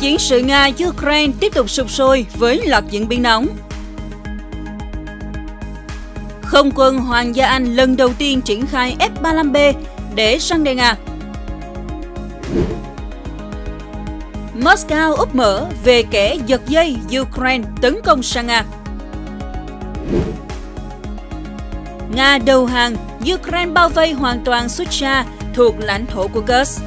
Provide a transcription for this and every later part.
chiến sự Nga-Ukraine tiếp tục sụp sôi với loạt diễn biến nóng. Không quân Hoàng gia Anh lần đầu tiên triển khai F-35B để săn đề Nga. Moscow úp mở về kẻ giật dây Ukraine tấn công sang Nga. Nga đầu hàng, Ukraine bao vây hoàn toàn Sucha thuộc lãnh thổ của Kursk.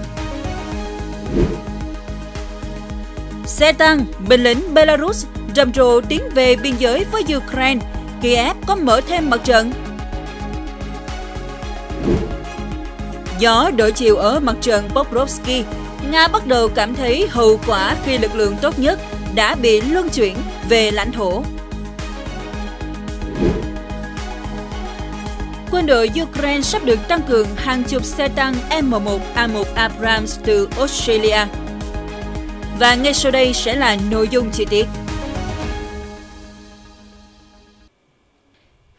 Xe tăng, binh lính Belarus rầm rộ tiến về biên giới với Ukraine, Kiev có mở thêm mặt trận. Gió đổi chiều ở mặt trận Pokrovsky, Nga bắt đầu cảm thấy hậu quả khi lực lượng tốt nhất đã bị luân chuyển về lãnh thổ. Quân đội Ukraine sắp được tăng cường hàng chục xe tăng M1A1 Abrams từ Australia. Và ngay sau đây sẽ là nội dung chi tiết.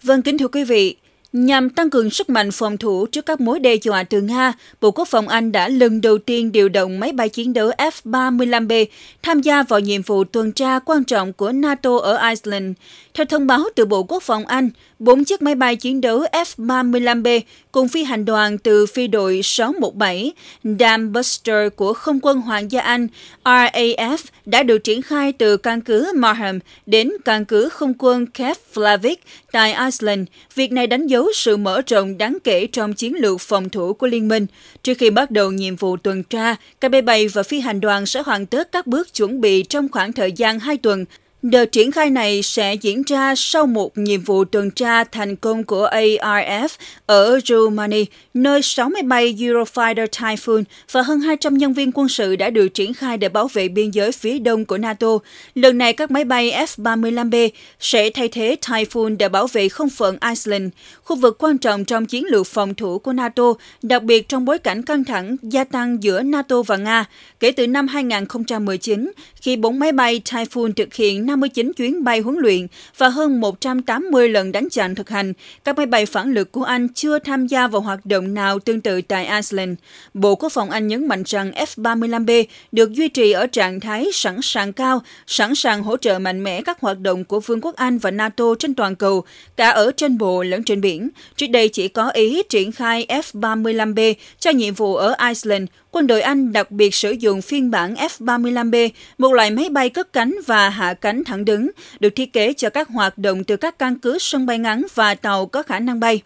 Vâng kính thưa quý vị, Nhằm tăng cường sức mạnh phòng thủ trước các mối đe dọa từ Nga, Bộ Quốc phòng Anh đã lần đầu tiên điều động máy bay chiến đấu F-35B tham gia vào nhiệm vụ tuần tra quan trọng của NATO ở Iceland. Theo thông báo từ Bộ Quốc phòng Anh, bốn chiếc máy bay chiến đấu F-35B cùng phi hành đoàn từ phi đội 617 Dam Buster của Không quân Hoàng gia Anh RAF đã được triển khai từ căn cứ Marham đến căn cứ Không quân Keflavik tại Iceland. Việc này đánh dấu yếu sự mở rộng đáng kể trong chiến lược phòng thủ của Liên minh. Trước khi bắt đầu nhiệm vụ tuần tra, các B7 và phi hành đoàn sẽ hoàn tất các bước chuẩn bị trong khoảng thời gian 2 tuần – Đợt triển khai này sẽ diễn ra sau một nhiệm vụ tuần tra thành công của ARF ở Romania, nơi 60 bay Eurofighter Typhoon và hơn 200 nhân viên quân sự đã được triển khai để bảo vệ biên giới phía đông của NATO. Lần này, các máy bay F-35B sẽ thay thế Typhoon để bảo vệ không phận Iceland, khu vực quan trọng trong chiến lược phòng thủ của NATO, đặc biệt trong bối cảnh căng thẳng gia tăng giữa NATO và Nga kể từ năm 2019, khi bốn máy bay Typhoon thực hiện 59 chuyến bay huấn luyện và hơn 180 lần đánh chặn thực hành, các máy bay phản lực của Anh chưa tham gia vào hoạt động nào tương tự tại Iceland. Bộ Quốc phòng Anh nhấn mạnh rằng F-35B được duy trì ở trạng thái sẵn sàng cao, sẵn sàng hỗ trợ mạnh mẽ các hoạt động của Vương quốc Anh và NATO trên toàn cầu, cả ở trên bộ lẫn trên biển. Trước đây chỉ có Ý triển khai F-35B cho nhiệm vụ ở Iceland, quân đội Anh đặc biệt sử dụng phiên bản F-35B, một loại máy bay cất cánh và hạ cánh thẳng đứng, được thiết kế cho các hoạt động từ các căn cứ sân bay ngắn và tàu có khả năng bay.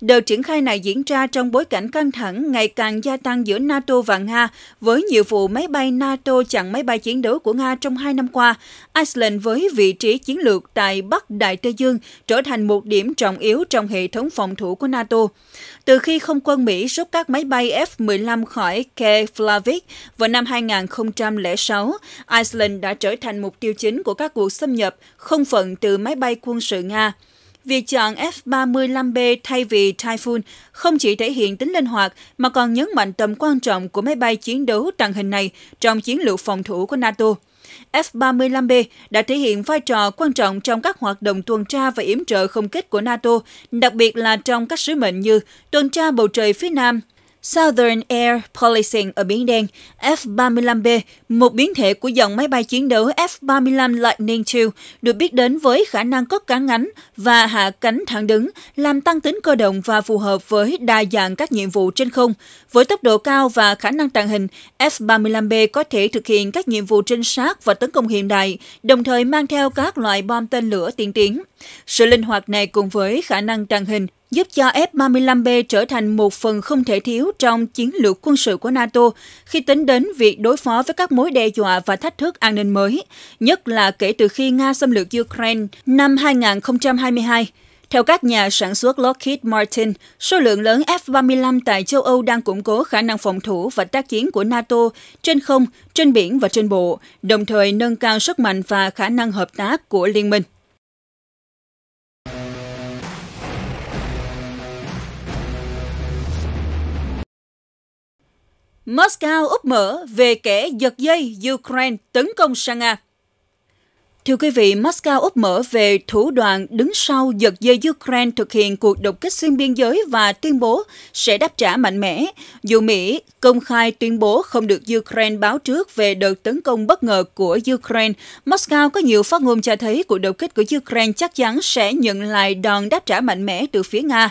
Đợt triển khai này diễn ra trong bối cảnh căng thẳng ngày càng gia tăng giữa NATO và Nga, với nhiều vụ máy bay NATO chặn máy bay chiến đấu của Nga trong hai năm qua. Iceland với vị trí chiến lược tại Bắc Đại Tây Dương trở thành một điểm trọng yếu trong hệ thống phòng thủ của NATO. Từ khi không quân Mỹ rút các máy bay F-15 khỏi Keflavik vào năm 2006, Iceland đã trở thành mục tiêu chính của các cuộc xâm nhập không phận từ máy bay quân sự Nga. Việc chọn F-35B thay vì Typhoon không chỉ thể hiện tính linh hoạt mà còn nhấn mạnh tầm quan trọng của máy bay chiến đấu tàng hình này trong chiến lược phòng thủ của NATO. F-35B đã thể hiện vai trò quan trọng trong các hoạt động tuần tra và yểm trợ không kích của NATO, đặc biệt là trong các sứ mệnh như tuần tra bầu trời phía Nam, Southern Air Policing ở Biển Đen, F-35B, một biến thể của dòng máy bay chiến đấu F-35 Lightning II, được biết đến với khả năng cất cánh ngắn và hạ cánh thẳng đứng, làm tăng tính cơ động và phù hợp với đa dạng các nhiệm vụ trên không. Với tốc độ cao và khả năng tàng hình, F-35B có thể thực hiện các nhiệm vụ trinh sát và tấn công hiện đại, đồng thời mang theo các loại bom tên lửa tiên tiến. Sự linh hoạt này cùng với khả năng tàng hình giúp cho F-35B trở thành một phần không thể thiếu trong chiến lược quân sự của NATO khi tính đến việc đối phó với các mối đe dọa và thách thức an ninh mới, nhất là kể từ khi Nga xâm lược Ukraine năm 2022. Theo các nhà sản xuất Lockheed Martin, số lượng lớn F-35 tại châu Âu đang củng cố khả năng phòng thủ và tác chiến của NATO trên không, trên biển và trên bộ, đồng thời nâng cao sức mạnh và khả năng hợp tác của liên minh. Moscow úp mở về kẻ giật dây Ukraine tấn công sang Nga. Thưa quý vị, Moscow úp mở về thủ đoạn đứng sau giật dây Ukraine thực hiện cuộc đột kích xuyên biên giới và tuyên bố sẽ đáp trả mạnh mẽ, dù Mỹ công khai tuyên bố không được Ukraine báo trước về đợt tấn công bất ngờ của Ukraine. Moscow có nhiều phát ngôn cho thấy cuộc đột kích của Ukraine chắc chắn sẽ nhận lại đòn đáp trả mạnh mẽ từ phía Nga.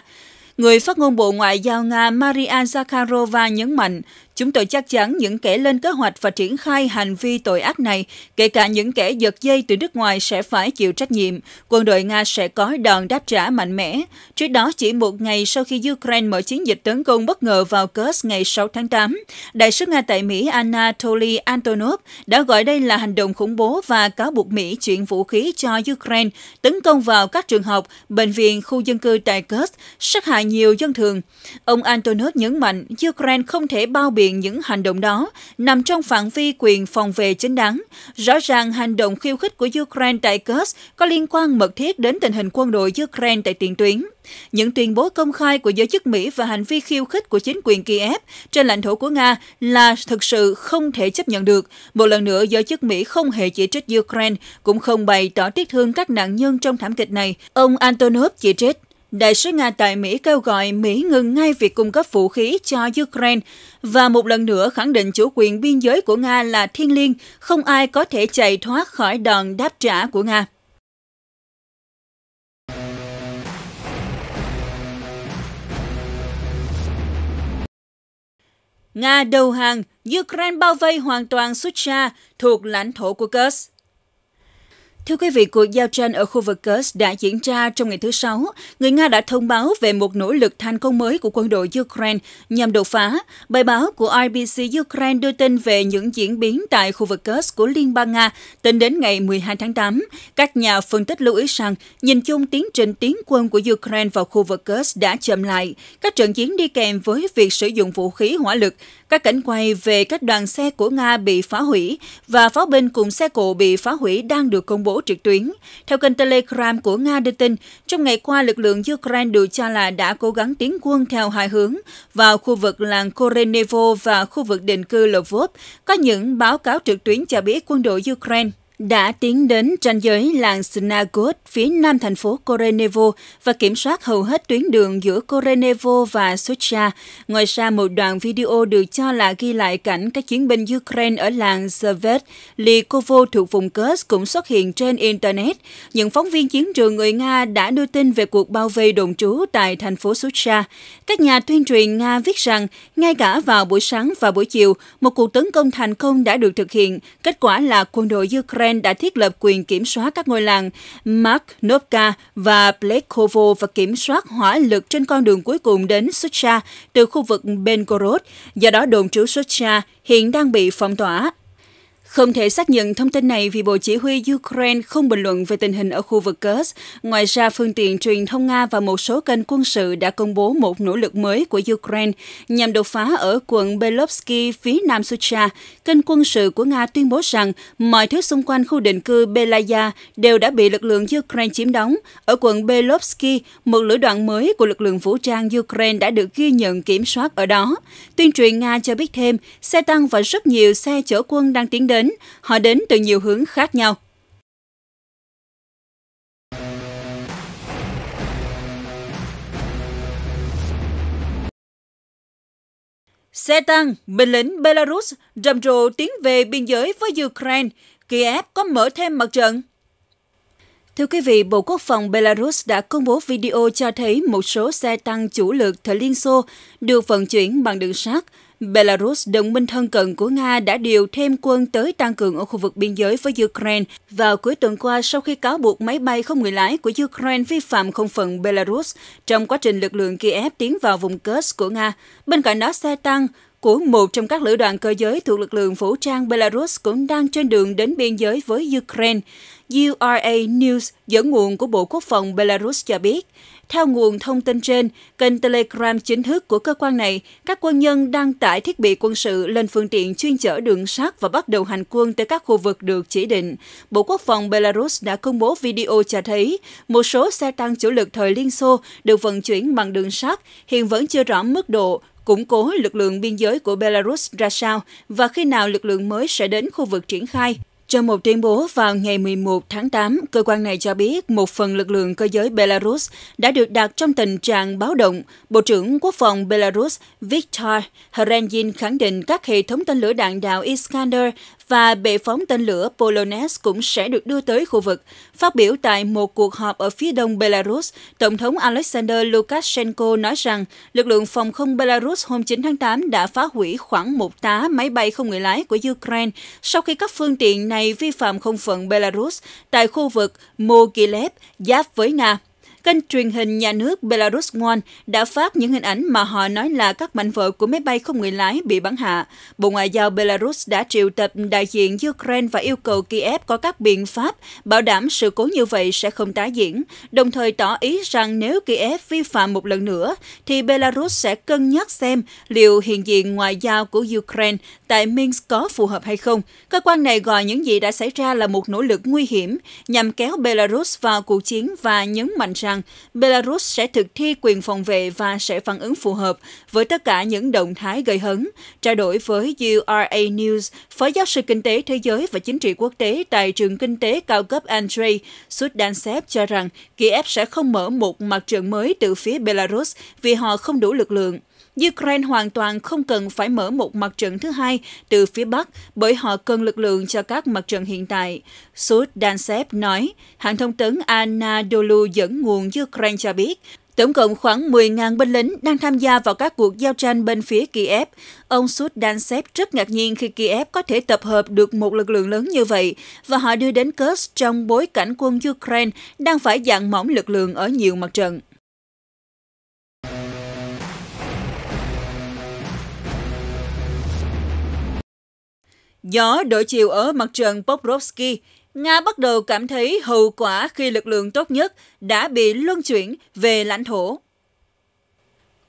Người phát ngôn Bộ Ngoại giao Nga Maria Zakharova nhấn mạnh, Chúng tôi chắc chắn những kẻ lên kế hoạch và triển khai hành vi tội ác này, kể cả những kẻ giật dây từ nước ngoài sẽ phải chịu trách nhiệm. Quân đội Nga sẽ có đòn đáp trả mạnh mẽ. Trước đó, chỉ một ngày sau khi Ukraine mở chiến dịch tấn công bất ngờ vào Kursk ngày 6 tháng 8, Đại sứ Nga tại Mỹ Anatoly Antonov đã gọi đây là hành động khủng bố và cáo buộc Mỹ chuyển vũ khí cho Ukraine tấn công vào các trường học, bệnh viện, khu dân cư tại Kursk, sát hại nhiều dân thường. Ông Antonov nhấn mạnh Ukraine không thể bao biện hiện những hành động đó nằm trong phạm vi quyền phòng vệ chính đáng. Rõ ràng hành động khiêu khích của Ukraine tại Kursk có liên quan mật thiết đến tình hình quân đội Ukraine tại tiền tuyến. Những tuyên bố công khai của giới chức Mỹ và hành vi khiêu khích của chính quyền Kiev trên lãnh thổ của Nga là thực sự không thể chấp nhận được. Một lần nữa, giới chức Mỹ không hề chỉ trích Ukraine, cũng không bày tỏ tiếc thương các nạn nhân trong thảm kịch này. Ông Antonov chỉ trích. Đại sứ Nga tại Mỹ kêu gọi Mỹ ngừng ngay việc cung cấp vũ khí cho Ukraine và một lần nữa khẳng định chủ quyền biên giới của Nga là thiêng liêng, không ai có thể chạy thoát khỏi đòn đáp trả của Nga. Nga đầu hàng, Ukraine bao vây hoàn toàn Sucha thuộc lãnh thổ của Kursk. Thưa quý vị, cuộc giao tranh ở khu vực Kursk đã diễn ra trong ngày thứ Sáu. Người Nga đã thông báo về một nỗ lực thành công mới của quân đội Ukraine nhằm đột phá. Bài báo của ibc Ukraine đưa tin về những diễn biến tại khu vực Kursk của Liên bang Nga tính đến ngày 12 tháng 8. Các nhà phân tích lưu ý rằng, nhìn chung tiến trình tiến quân của Ukraine vào khu vực Kursk đã chậm lại. Các trận chiến đi kèm với việc sử dụng vũ khí hỏa lực các cảnh quay về các đoàn xe của Nga bị phá hủy và pháo binh cùng xe cộ bị phá hủy đang được công bố trực tuyến. Theo kênh Telegram của Nga đưa tin, trong ngày qua lực lượng Ukraine được cho là đã cố gắng tiến quân theo hai hướng vào khu vực làng Korenevo và khu vực định cư Lvov. Có những báo cáo trực tuyến cho biết quân đội Ukraine đã tiến đến ranh giới làng Snagot phía nam thành phố Korenevo và kiểm soát hầu hết tuyến đường giữa Korenevo và Socha. Ngoài ra, một đoạn video được cho là ghi lại cảnh các chiến binh Ukraine ở làng Svet Likovo thuộc vùng Kursk cũng xuất hiện trên Internet. Những phóng viên chiến trường người Nga đã đưa tin về cuộc bao vây đồn trú tại thành phố Socha. Các nhà tuyên truyền Nga viết rằng, ngay cả vào buổi sáng và buổi chiều, một cuộc tấn công thành công đã được thực hiện. Kết quả là quân đội Ukraine Israel đã thiết lập quyền kiểm soát các ngôi làng Marknovka và Plekovo và kiểm soát hỏa lực trên con đường cuối cùng đến Sucha từ khu vực Belgorod. Do đó, đồn trú Sucha hiện đang bị phong tỏa. Không thể xác nhận thông tin này vì Bộ Chỉ huy Ukraine không bình luận về tình hình ở khu vực Kursk. Ngoài ra, phương tiện truyền thông Nga và một số kênh quân sự đã công bố một nỗ lực mới của Ukraine nhằm đột phá ở quận Belovsky phía nam Sucha. Kênh quân sự của Nga tuyên bố rằng mọi thứ xung quanh khu định cư Belaya đều đã bị lực lượng Ukraine chiếm đóng. Ở quận Belovsky, một lữ đoạn mới của lực lượng vũ trang Ukraine đã được ghi nhận kiểm soát ở đó. Tuyên truyền Nga cho biết thêm, xe tăng và rất nhiều xe chở quân đang tiến đến đến, họ đến từ nhiều hướng khác nhau. Xe tăng, binh lính Belarus rầm rộ tiến về biên giới với Ukraine. Kiev có mở thêm mặt trận. Thưa quý vị, Bộ Quốc phòng Belarus đã công bố video cho thấy một số xe tăng chủ lực thời Liên Xô được vận chuyển bằng đường sắt Belarus, đồng minh thân cận của Nga, đã điều thêm quân tới tăng cường ở khu vực biên giới với Ukraine vào cuối tuần qua sau khi cáo buộc máy bay không người lái của Ukraine vi phạm không phận Belarus trong quá trình lực lượng Kiev tiến vào vùng Kursk của Nga. Bên cạnh đó, xe tăng của một trong các lữ đoàn cơ giới thuộc lực lượng vũ trang Belarus cũng đang trên đường đến biên giới với Ukraine. URA News dẫn nguồn của Bộ Quốc phòng Belarus cho biết, theo nguồn thông tin trên, kênh Telegram chính thức của cơ quan này, các quân nhân đang tải thiết bị quân sự lên phương tiện chuyên chở đường sắt và bắt đầu hành quân tới các khu vực được chỉ định. Bộ Quốc phòng Belarus đã công bố video cho thấy một số xe tăng chủ lực thời Liên Xô được vận chuyển bằng đường sắt, hiện vẫn chưa rõ mức độ, củng cố lực lượng biên giới của Belarus ra sao và khi nào lực lượng mới sẽ đến khu vực triển khai. Trong một tuyên bố vào ngày 11 tháng 8, cơ quan này cho biết một phần lực lượng cơ giới Belarus đã được đặt trong tình trạng báo động. Bộ trưởng Quốc phòng Belarus Viktor Herenyin khẳng định các hệ thống tên lửa đạn đạo Iskander và bệ phóng tên lửa Polones cũng sẽ được đưa tới khu vực. Phát biểu tại một cuộc họp ở phía đông Belarus, Tổng thống Alexander Lukashenko nói rằng lực lượng phòng không Belarus hôm 9 tháng 8 đã phá hủy khoảng một tá máy bay không người lái của Ukraine sau khi các phương tiện này vi phạm không phận Belarus tại khu vực Mogilev giáp với Nga kênh truyền hình nhà nước Belarus One đã phát những hình ảnh mà họ nói là các mảnh vỡ của máy bay không người lái bị bắn hạ. Bộ Ngoại giao Belarus đã triệu tập đại diện Ukraine và yêu cầu Kiev có các biện pháp bảo đảm sự cố như vậy sẽ không tái diễn, đồng thời tỏ ý rằng nếu Kiev vi phạm một lần nữa, thì Belarus sẽ cân nhắc xem liệu hiện diện ngoại giao của Ukraine tại Minsk có phù hợp hay không. Cơ quan này gọi những gì đã xảy ra là một nỗ lực nguy hiểm nhằm kéo Belarus vào cuộc chiến và nhấn mạnh rằng rằng Belarus sẽ thực thi quyền phòng vệ và sẽ phản ứng phù hợp với tất cả những động thái gây hấn. Trao đổi với URA News, Phó giáo sư Kinh tế Thế giới và Chính trị Quốc tế tại trường Kinh tế cao cấp Andrei Sudansev cho rằng Kiev sẽ không mở một mặt trận mới từ phía Belarus vì họ không đủ lực lượng. Ukraine hoàn toàn không cần phải mở một mặt trận thứ hai từ phía Bắc bởi họ cần lực lượng cho các mặt trận hiện tại. Sud Dansev nói, hãng thông tấn Anadolu dẫn nguồn Ukraine cho biết, Tổng cộng khoảng 10.000 binh lính đang tham gia vào các cuộc giao tranh bên phía Kiev. Ông Sudansev rất ngạc nhiên khi Kiev có thể tập hợp được một lực lượng lớn như vậy và họ đưa đến Kursk trong bối cảnh quân Ukraine đang phải dạng mỏng lực lượng ở nhiều mặt trận. Gió đổi chiều ở mặt trận Pokrovsky, Nga bắt đầu cảm thấy hậu quả khi lực lượng tốt nhất đã bị luân chuyển về lãnh thổ.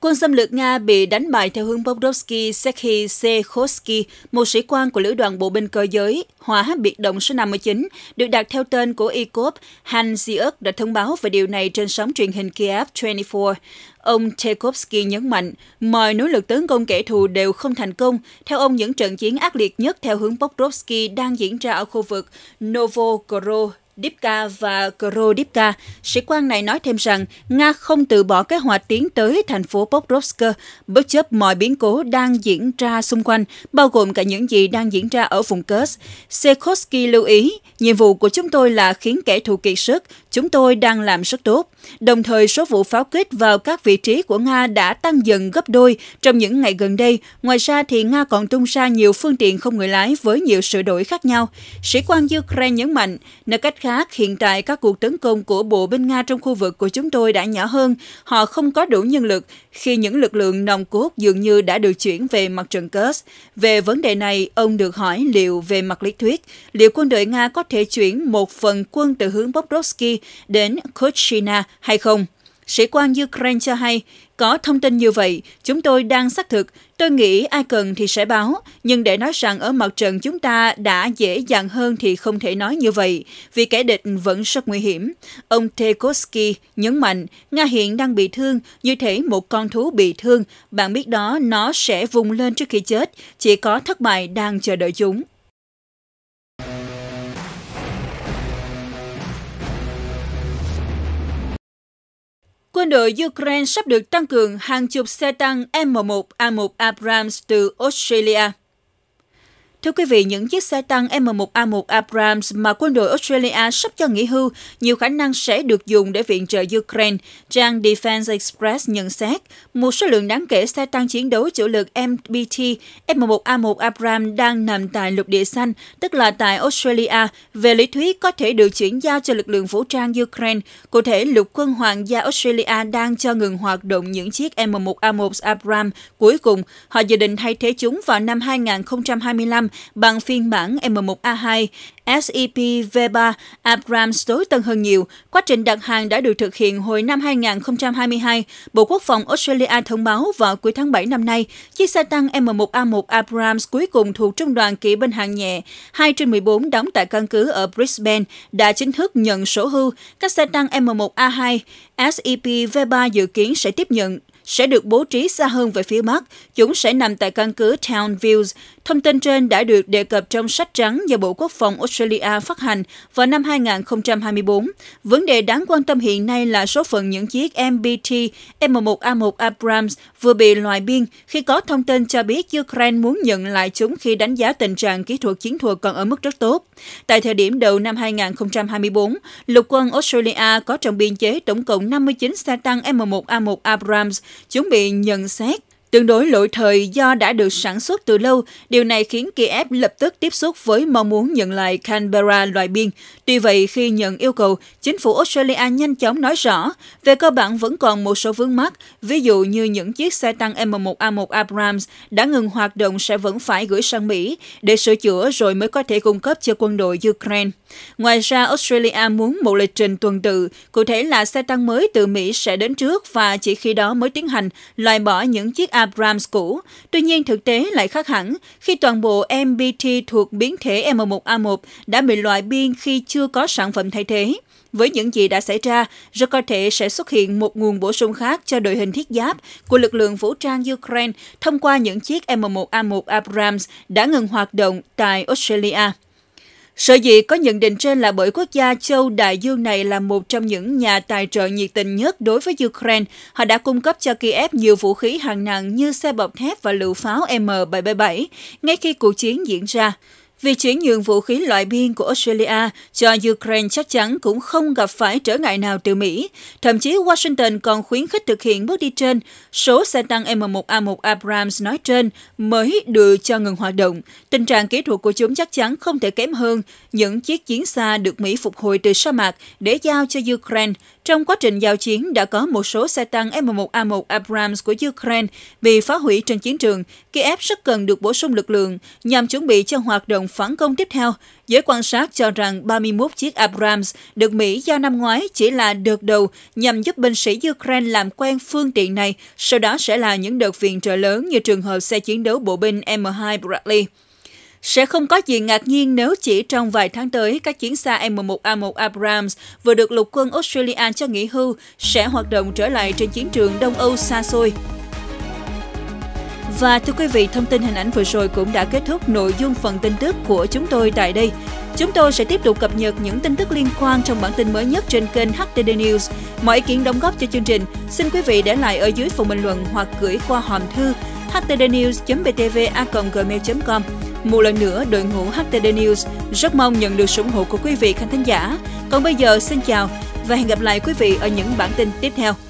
Quân xâm lược Nga bị đánh bại theo hướng Bobrovsky Sekhi Sekhosky, một sĩ quan của Lữ đoàn Bộ binh Cơ giới, hóa biệt động số 59, được đặt theo tên của Ikov. Han đã thông báo về điều này trên sóng truyền hình Kiev 24. Ông Tchaikovsky nhấn mạnh, mọi nỗ lực tấn công kẻ thù đều không thành công. Theo ông, những trận chiến ác liệt nhất theo hướng Bobrovsky đang diễn ra ở khu vực Novogorod, Dipka và Krodipka. Sĩ quan này nói thêm rằng Nga không từ bỏ kế hoạch tiến tới thành phố Pokrovsk, bất chấp mọi biến cố đang diễn ra xung quanh, bao gồm cả những gì đang diễn ra ở vùng Kursk. Sekhosky lưu ý, nhiệm vụ của chúng tôi là khiến kẻ thù kiệt sức, Chúng tôi đang làm rất tốt. Đồng thời, số vụ pháo kích vào các vị trí của Nga đã tăng dần gấp đôi trong những ngày gần đây. Ngoài ra, thì Nga còn tung ra nhiều phương tiện không người lái với nhiều sự đổi khác nhau. Sĩ quan Ukraine nhấn mạnh, nơi cách khác, hiện tại các cuộc tấn công của bộ binh Nga trong khu vực của chúng tôi đã nhỏ hơn. Họ không có đủ nhân lực khi những lực lượng nòng cốt dường như đã được chuyển về mặt trận Kursk. Về vấn đề này, ông được hỏi liệu về mặt lý thuyết, liệu quân đội Nga có thể chuyển một phần quân từ hướng Bobrovsky đến Kuchina hay không. Sĩ quan Ukraine cho hay, có thông tin như vậy, chúng tôi đang xác thực, tôi nghĩ ai cần thì sẽ báo, nhưng để nói rằng ở mặt trận chúng ta đã dễ dàng hơn thì không thể nói như vậy, vì kẻ địch vẫn rất nguy hiểm. Ông Tekoski nhấn mạnh, Nga hiện đang bị thương, như thể một con thú bị thương, bạn biết đó nó sẽ vùng lên trước khi chết, chỉ có thất bại đang chờ đợi chúng. Quân đội Ukraine sắp được tăng cường hàng chục xe tăng M1A1 Abrams từ Australia. Thưa quý vị, những chiếc xe tăng M1A1 Abrams mà quân đội Australia sắp cho nghỉ hưu nhiều khả năng sẽ được dùng để viện trợ Ukraine, trang Defense Express nhận xét. Một số lượng đáng kể xe tăng chiến đấu chủ lực MBT M1A1 Abrams đang nằm tại lục địa xanh, tức là tại Australia, về lý thuyết có thể được chuyển giao cho lực lượng vũ trang Ukraine. Cụ thể, lục quân hoàng gia Australia đang cho ngừng hoạt động những chiếc M1A1 Abrams cuối cùng. Họ dự định thay thế chúng vào năm 2025 bằng phiên bản M1A2, SEP V3 Abrams tối tân hơn nhiều. Quá trình đặt hàng đã được thực hiện hồi năm 2022. Bộ Quốc phòng Australia thông báo vào cuối tháng 7 năm nay, chiếc xe tăng M1A1 Abrams cuối cùng thuộc Trung đoàn kỵ binh hạng nhẹ 2 trên 14 đóng tại căn cứ ở Brisbane đã chính thức nhận sổ hưu. Các xe tăng M1A2 SEP V3 dự kiến sẽ tiếp nhận sẽ được bố trí xa hơn về phía Bắc. Chúng sẽ nằm tại căn cứ Town Views. Thông tin trên đã được đề cập trong sách trắng do Bộ Quốc phòng Australia phát hành vào năm 2024. Vấn đề đáng quan tâm hiện nay là số phận những chiếc MBT M1A1 Abrams vừa bị loại biên khi có thông tin cho biết Ukraine muốn nhận lại chúng khi đánh giá tình trạng kỹ thuật chiến thuật còn ở mức rất tốt. Tại thời điểm đầu năm 2024, lục quân Australia có trong biên chế tổng cộng 59 xe tăng M1A1 Abrams, chuẩn bị nhận xét Tương đối lỗi thời do đã được sản xuất từ lâu, điều này khiến Kiev lập tức tiếp xúc với mong muốn nhận lại Canberra loại biên. Tuy vậy, khi nhận yêu cầu, chính phủ Australia nhanh chóng nói rõ, về cơ bản vẫn còn một số vướng mắc, ví dụ như những chiếc xe tăng M1A1 Abrams đã ngừng hoạt động sẽ vẫn phải gửi sang Mỹ để sửa chữa rồi mới có thể cung cấp cho quân đội Ukraine. Ngoài ra, Australia muốn một lịch trình tuần tự, cụ thể là xe tăng mới từ Mỹ sẽ đến trước và chỉ khi đó mới tiến hành loại bỏ những chiếc Abrams cũ. Tuy nhiên, thực tế lại khác hẳn khi toàn bộ MBT thuộc biến thể M1A1 đã bị loại biên khi chưa có sản phẩm thay thế. Với những gì đã xảy ra, rất có thể sẽ xuất hiện một nguồn bổ sung khác cho đội hình thiết giáp của lực lượng vũ trang Ukraine thông qua những chiếc M1A1 Abrams đã ngừng hoạt động tại Australia. Sở dĩ có nhận định trên là bởi quốc gia châu Đại Dương này là một trong những nhà tài trợ nhiệt tình nhất đối với Ukraine. Họ đã cung cấp cho Kiev nhiều vũ khí hạng nặng như xe bọc thép và lựu pháo M777 ngay khi cuộc chiến diễn ra. Việc chuyển nhượng vũ khí loại biên của Australia cho Ukraine chắc chắn cũng không gặp phải trở ngại nào từ Mỹ. Thậm chí Washington còn khuyến khích thực hiện bước đi trên. Số xe tăng M1A1 Abrams nói trên mới được cho ngừng hoạt động. Tình trạng kỹ thuật của chúng chắc chắn không thể kém hơn những chiếc chiến xa được Mỹ phục hồi từ sa mạc để giao cho Ukraine. Trong quá trình giao chiến, đã có một số xe tăng M1A1 Abrams của Ukraine bị phá hủy trên chiến trường. Kiev rất cần được bổ sung lực lượng nhằm chuẩn bị cho hoạt động phản công tiếp theo. Giới quan sát cho rằng 31 chiếc Abrams được Mỹ giao năm ngoái chỉ là đợt đầu nhằm giúp binh sĩ Ukraine làm quen phương tiện này, sau đó sẽ là những đợt viện trợ lớn như trường hợp xe chiến đấu bộ binh M2 Bradley. Sẽ không có gì ngạc nhiên nếu chỉ trong vài tháng tới, các chiến xa M1A1 Abrams vừa được lục quân Australia cho nghỉ hưu sẽ hoạt động trở lại trên chiến trường Đông Âu xa xôi. Và thưa quý vị, thông tin hình ảnh vừa rồi cũng đã kết thúc nội dung phần tin tức của chúng tôi tại đây. Chúng tôi sẽ tiếp tục cập nhật những tin tức liên quan trong bản tin mới nhất trên kênh HTD News. Mọi ý kiến đóng góp cho chương trình, xin quý vị để lại ở dưới phần bình luận hoặc gửi qua hòm thư htdnews.btva.gmail.com. Một lần nữa, đội ngũ HTD News rất mong nhận được sự ủng hộ của quý vị khán thính giả. Còn bây giờ, xin chào và hẹn gặp lại quý vị ở những bản tin tiếp theo.